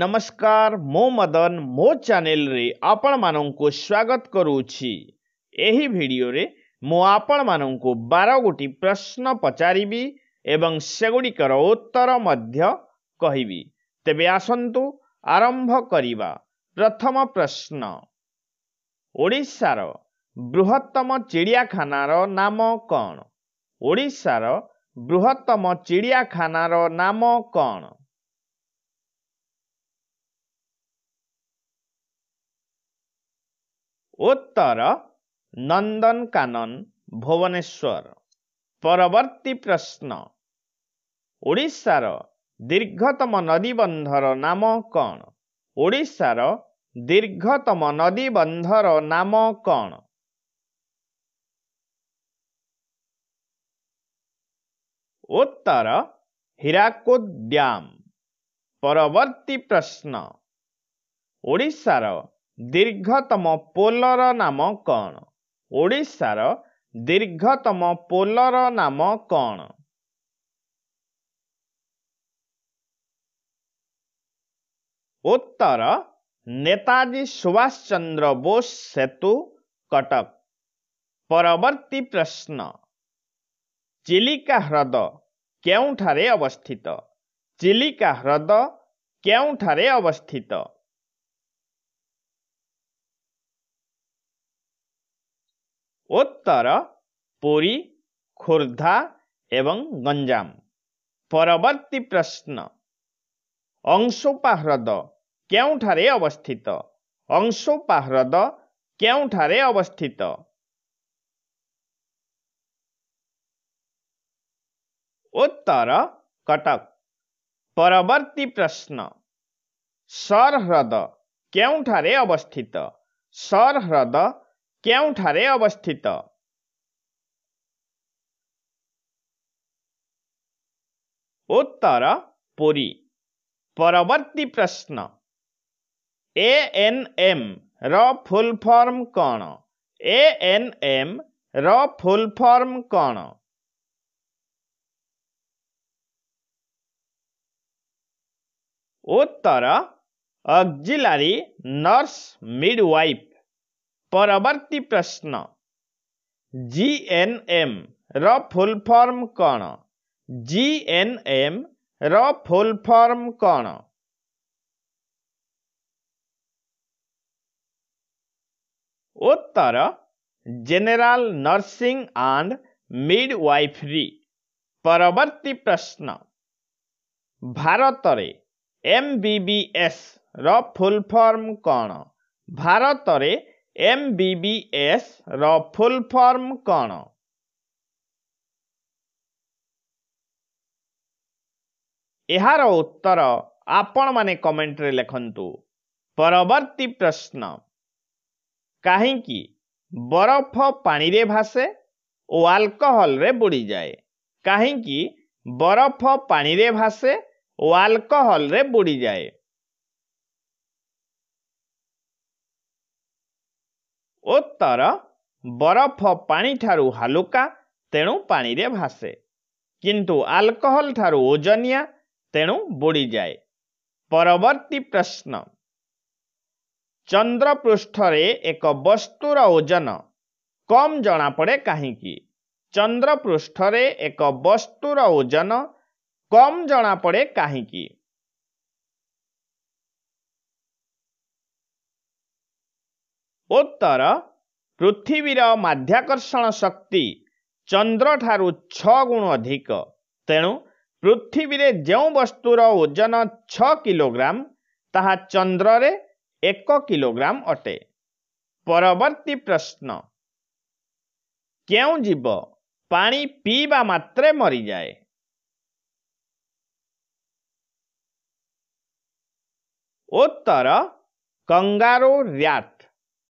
ନମସ୍କାର ମୁଁ ମଦନ ମୋ ଚ୍ୟାନେଲରେ ଆପଣମାନଙ୍କୁ ସ୍ୱାଗତ କରୁଛି ଏହି ଭିଡ଼ିଓରେ ମୁଁ ଆପଣମାନଙ୍କୁ ବାର ଗୋଟି ପ୍ରଶ୍ନ ପଚାରିବି ଏବଂ ସେଗୁଡ଼ିକର ଉତ୍ତର ମଧ୍ୟ କହିବି ତେବେ ଆସନ୍ତୁ ଆରମ୍ଭ କରିବା ପ୍ରଥମ ପ୍ରଶ୍ନ ଓଡ଼ିଶାର ବୃହତ୍ତମ ଚିଡ଼ିଆଖାନାର ନାମ କ'ଣ ଓଡ଼ିଶାର ବୃହତ୍ତମ ଚିଡ଼ିଆଖାନାର ନାମ କ'ଣ ଉତ୍ତର ନନ୍ଦନକାନନ ଭୁବନେଶ୍ୱର ପରବର୍ତ୍ତୀ ପ୍ରଶ୍ନ ଓଡ଼ିଶାର ଦୀର୍ଘତମ ନଦୀବନ୍ଧର ନାମ କ'ଣ ଓଡ଼ିଶାର ଦୀର୍ଘତମ ନଦୀବନ୍ଧର ନାମ କ'ଣ ଉତ୍ତର ହୀରାକୁଦ ଡ୍ୟାମ୍ ପରବର୍ତ୍ତୀ ପ୍ରଶ୍ନ ଓଡ଼ିଶାର ଦୀର୍ଘତମ ପୋଲର ନାମ କ'ଣ ଓଡ଼ିଶାର ଦୀର୍ଘତମ ପୋଲର ନାମ କ'ଣ ଉତ୍ତର ନେତାଜୀ ସୁଭାଷ ଚନ୍ଦ୍ର ବୋଷ ସେତୁ କଟକ ପରବର୍ତ୍ତୀ ପ୍ରଶ୍ନ ଚିଲିକା ହ୍ରଦ କେଉଁଠାରେ ଅବସ୍ଥିତ ଚିଲିକା ହ୍ରଦ କେଉଁଠାରେ ଅବସ୍ଥିତ ଉତ୍ତର ପୁରୀ ଖୋର୍ଦ୍ଧା ଏବଂ ଗଞ୍ଜାମ ପରବର୍ତ୍ତୀ ପ୍ରଶ୍ନ ଅଂଶୋପା ହ୍ରଦ କେଉଁଠାରେ ଅବସ୍ଥିତ ଅଂଶୋପା ହ୍ରଦ କେଉଁଠାରେ ଅବସ୍ଥିତ ଉତ୍ତର କଟକ ପରବର୍ତ୍ତୀ ପ୍ରଶ୍ନ ସର୍ ହ୍ରଦ କେଉଁଠାରେ ଅବସ୍ଥିତ ସର୍ ହ୍ରଦ କେଉଁଠାରେ ଅବସ୍ଥିତ ଉତ୍ତର ପୁରୀ ପରବର୍ତ୍ତୀ ପ୍ରଶ୍ନ ଏ ଏନ୍ ଏମ୍ ର ଫୁଲ୍ ଫର୍ମ କ'ଣ ଏ ଏନ୍ ଏମ୍ ର ଫୁଲ୍ ଫର୍ମ କ'ଣ ଉତ୍ତର ଅକ୍ଜିଲାରୀ ନର୍ସ ମିଡ଼ୱାଇଫ୍ ପରବର୍ତ୍ତୀ ପ୍ରଶ୍ନ ଜି ଏନ୍ ଏମ୍ ର ଫୁଲ୍ ଫର୍ମ କ'ଣ ଜି ଏନ୍ ଏମ୍ ର ଫୁଲ୍ ଫର୍ମ କ'ଣ ଉତ୍ତର general nursing and midwifery ପରବର୍ତ୍ତୀ ପ୍ରଶ୍ନ ଭାରତରେ ଏମ୍ ବି ବି ଏସ୍ ର ଫୁଲ୍ ଫର୍ମ କ'ଣ ଭାରତରେ ଏମ୍.ବି.ବି.ଏସ୍.ର ଫୁଲ୍ ଫର୍ମ କ'ଣ ଏହାର ଉତ୍ତର ଆପଣମାନେ କମେଣ୍ଟରେ ଲେଖନ୍ତୁ ପରବର୍ତ୍ତୀ ପ୍ରଶ୍ନ କାହିଁକି ବରଫ ପାଣିରେ ଭାସେ ଓ ଆଲକହଲରେ ବୁଡ଼ିଯାଏ କାହିଁକି ବରଫ ପାଣିରେ ଭାସେ ଓ ଆଲକହଲରେ ବୁଡ଼ିଯାଏ ଓ ତର ବରଫ ପାଣିଠାରୁ ହାଲୁକା ତେଣୁ ପାଣିରେ ଭାସେ କିନ୍ତୁ ଆଲକୋହଲ ଠାରୁ ଓଜନିଆ ତେଣୁ ବୁଡ଼ିଯାଏ ପରବର୍ତ୍ତୀ ପ୍ରଶ୍ନ ଚନ୍ଦ୍ରପୃଷ୍ଠରେ ଏକ ବସ୍ତୁର ଓଜନ କମ୍ ଜଣାପଡ଼େ କାହିଁକି ଚନ୍ଦ୍ରପୃଷ୍ଠରେ ଏକ ବସ୍ତୁର ଓଜନ କମ୍ ଜଣାପଡ଼େ କାହିଁକି ଉତ୍ତର ପୃଥିବୀର ମାଧ୍ୟାକର୍ଷଣ ଶକ୍ତି ଚନ୍ଦ୍ରଠାରୁ ଛଅ ଗୁଣ ଅଧିକ ତେଣୁ ପୃଥିବୀରେ ଯେଉଁ ବସ୍ତୁର ଓଜନ ଛଅ କିଲୋଗ୍ରାମ ତାହା ଚନ୍ଦ୍ରରେ ଏକ କିଲୋଗ୍ରାମ ଅଟେ ପରବର୍ତ୍ତୀ ପ୍ରଶ୍ନ କେଉଁ ଜୀବ ପାଣି ପିଇବା ମାତ୍ରେ ମରିଯାଏ ଉତ୍ତର କଙ୍ଗାରୁ ର୍ୟାଟ୍